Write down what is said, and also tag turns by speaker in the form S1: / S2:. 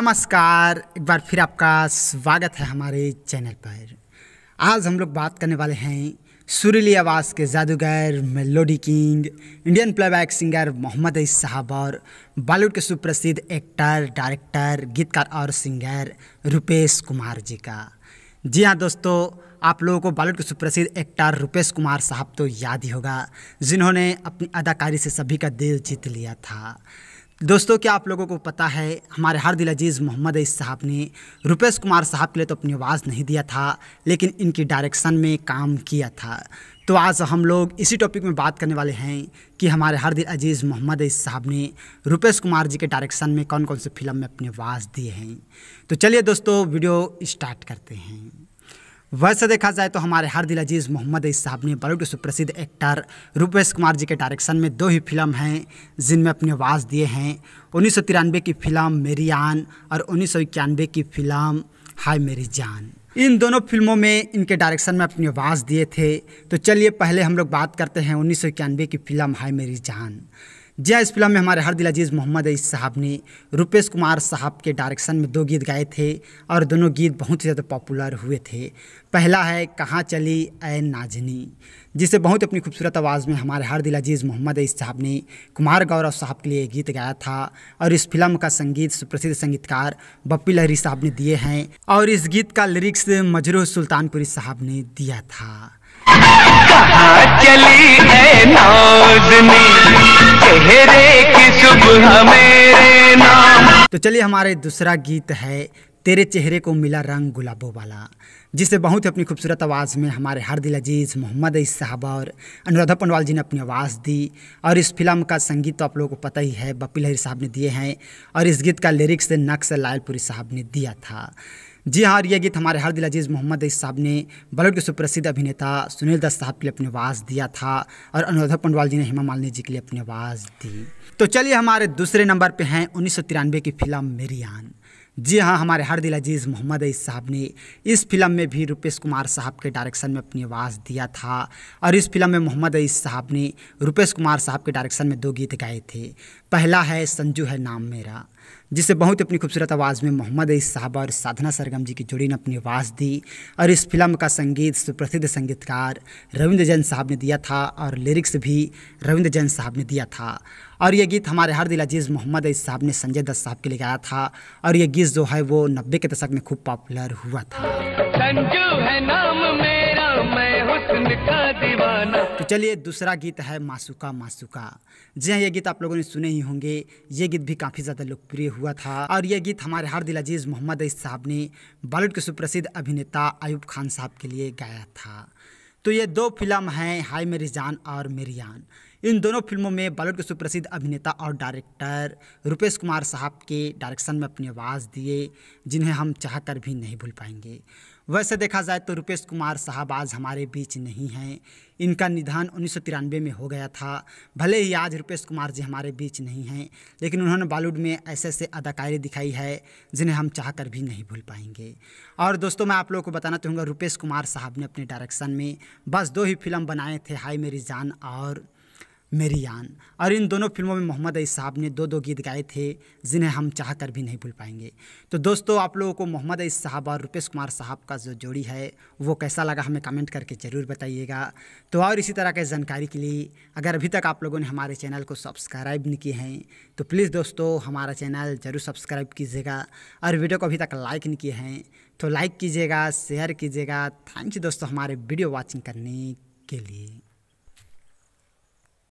S1: नमस्कार एक बार फिर आपका स्वागत है हमारे चैनल पर आज हम लोग बात करने वाले हैं सुरीली आवाज़ के जादूगर melody king Indian playback singer Mohammed अई साहब और बॉलीवुड के सुप्रसिद्ध एक्टर डायरेक्टर गीतकार और सिंगर रुपेश कुमार जी का जी हाँ दोस्तों आप लोगों को बॉलीवुड के सुप्रसिद्ध एक्टर रुपेश कुमार साहब तो याद ही होगा जिन्होंने अपनी अदाकारी से सभी का दिल जीत लिया था दोस्तों क्या आप लोगों को पता है हमारे हर दिल अजीज़ मोहम्मद अईस साहब ने रुपेश कुमार साहब के लिए तो अपनी आवाज़ नहीं दिया था लेकिन इनकी डायरेक्शन में काम किया था तो आज हम लोग इसी टॉपिक में बात करने वाले हैं कि हमारे हर दिल अजीज़ मोहम्मद अईस साहब ने रुपेश कुमार जी के डायरेक्शन में कौन कौन से फिल्म में अपनी आवाज़ दिए हैं तो चलिए दोस्तों वीडियो स्टार्ट करते हैं वैसे देखा जाए तो हमारे हर दिल अजीज़ मोहम्मद ई साहब ने बॉलीवुड सुप्रसिद्ध एक्टर रूपेश कुमार जी के डायरेक्शन में दो ही फिल्म हैं जिनमें अपनी आवाज़ दिए हैं उन्नीस की फिल्म मेरी आन और उन्नीस की फिल्म हाय मेरी जान इन दोनों फिल्मों में इनके डायरेक्शन में अपनी आवाज़ दिए थे तो चलिए पहले हम लोग बात करते हैं उन्नीस की फिल्म हाय मेरी जान जिया इस फिल्म में हमारे हर दिल अजीज़ मोहम्मद अईस साहब ने रुपेश कुमार साहब के डायरेक्शन में दो गीत गाए थे और दोनों गीत बहुत ही ज़्यादा पॉपुलर हुए थे पहला है कहाँ चली ए नाजनी जिसे बहुत अपनी खूबसूरत आवाज़ में हमारे हर दिल अजीज़ मोहम्मद अईस साहब ने कुमार गौरव साहब के लिए गीत गाया था और इस फिल्म का संगीत सुप्रसिद्ध संगीतकार बप्पी लहरी साहब ने दिए हैं और इस गीत का लिरिक्स मजरूह सुल्तानपुरी साहब ने दिया था कहा चली है नाजनी चेहरे की सुबह मेरे नाम तो चलिए हमारे दूसरा गीत है तेरे चेहरे को मिला रंग गुलाबों वाला जिसे बहुत ही अपनी खूबसूरत आवाज़ में हमारे हरदिल अजीज़ मोहम्मद अई साहब और अनुराधा पंडवाल जी ने अपनी आवाज़ दी और इस फिल्म का संगीत तो आप लोगों को पता ही है बपी लहरी साहब ने दिए हैं और इस गीत का लिरिक्स नक्स लालपुरी साहब ने दिया था जी हाँ ये गीत हमारे हर दिल अजीज़ मोहम्मद अजीज साहब ने बॉलीवुड के सुप्रसिद्ध अभिनेता सुनील दत्त साहब के लिए अपनी आवाज़ दिया था और अनुराधा पंडवाल जी ने हेमा मालिनी जी के लिए अपनी आवाज़ दी तो चलिए हमारे दूसरे नंबर पर हैं उन्नीस की फिल्म मेरी आन जी हाँ हमारे हर दिल अजीज़ मोहम्मद अई साहब ने इस फिल्म में भी रुपेश कुमार साहब के डायरेक्शन में अपनी आवाज़ दिया था और इस फिल्म में मोहम्मद अई साहब ने रुपेश कुमार साहब के डायरेक्शन में दो गीत गाए थे पहला है संजू है नाम मेरा जिसे बहुत अपनी खूबसूरत आवाज़ में मोहम्मद अई साहब और साधना सरगम जी की जोड़ी ने अपनी आवाज़ दी और इस फिल्म का संगीत सुप्रसिद्ध संगीतकार रविंद्र जैन साहब ने दिया था और लिरिक्स भी रविंद्र जैन साहब ने दिया था और यह गीत हमारे हर दिल अजीज़ मोहम्मद अई साहब ने संजय दत्त साहब के लिए गाया था और यह गीत जो है वो नब्बे के दशक में खूब पॉपुलर हुआ था तो चलिए दूसरा गीत है मासुका मासुका जी हाँ ये गीत आप लोगों ने सुने ही होंगे ये गीत भी काफ़ी ज़्यादा लोकप्रिय हुआ था और ये गीत हमारे हर दिल अजीज़ मोहम्मद अईस साहब ने बॉलीवुड के सुप्रसिद्ध अभिनेता अयूब खान साहब के लिए गाया था तो ये दो फिल्म हैं हाय मेरी जान और मेरी जान इन दोनों फिल्मों में बॉलीवुड के सुप्रसिद्ध अभिनेता और डायरेक्टर रुपेश कुमार साहब के डायरेक्शन में अपनी आवाज़ दिए जिन्हें हम चाह कर भी नहीं भूल पाएंगे वैसे देखा जाए तो रुपेश कुमार साहब आज हमारे बीच नहीं हैं इनका निधन उन्नीस में हो गया था भले ही आज रुपेश कुमार जी हमारे बीच नहीं हैं लेकिन उन्होंने बॉलीवुड में ऐसे ऐसे अदाकारी दिखाई है जिन्हें हम चाह कर भी नहीं भूल पाएंगे और दोस्तों मैं आप लोगों को बताना चाहूँगा रुपेश कुमार साहब ने अपने डायरेक्शन में बस दो ही फिल्म बनाए थे हाई मेरी जान और मेरी यान और इन दोनों फिल्मों में मोहम्मद अली साहब ने दो दो गीत गाए थे जिन्हें हम चाह कर भी नहीं भूल पाएंगे तो दोस्तों आप लोगों को मोहम्मद अली साहब और रुपेश कुमार साहब का जो जोड़ी है वो कैसा लगा हमें कमेंट करके ज़रूर बताइएगा तो और इसी तरह के जानकारी के लिए अगर अभी तक आप लोगों ने हमारे चैनल को सब्सक्राइब नहीं किए हैं तो प्लीज़ दोस्तों हमारा चैनल ज़रूर सब्सक्राइब कीजिएगा और वीडियो को अभी तक लाइक नहीं किए हैं तो लाइक कीजिएगा शेयर कीजिएगा थैंक यू दोस्तों हमारे वीडियो वॉचिंग करने के लिए